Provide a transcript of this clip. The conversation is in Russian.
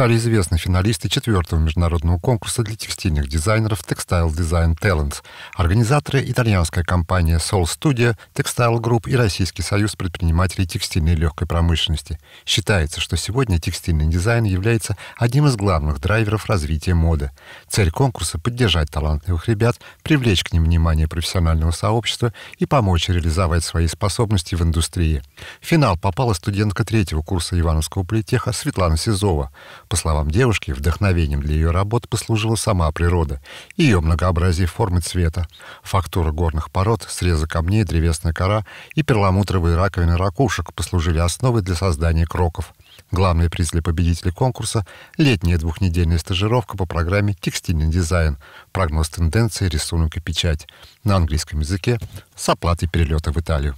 стали известны финалисты четвертого международного конкурса для текстильных дизайнеров Textile Design Talents, организаторы итальянская компания Soul Studio, Textile Group и Российский союз предпринимателей текстильной и легкой промышленности. Считается, что сегодня текстильный дизайн является одним из главных драйверов развития моды. Цель конкурса — поддержать талантливых ребят, привлечь к ним внимание профессионального сообщества и помочь реализовать свои способности в индустрии. В финал попала студентка третьего курса Ивановского политеха Светлана Сизова. По словам девушки, вдохновением для ее работы послужила сама природа, ее многообразие формы и цвета, фактура горных пород, срезы камней, древесная кора и перламутровые раковины ракушек послужили основой для создания кроков. Главные приз для победителей конкурса – летняя двухнедельная стажировка по программе «Текстильный дизайн. Прогноз тенденции, рисунок и печать» на английском языке с оплатой перелета в Италию.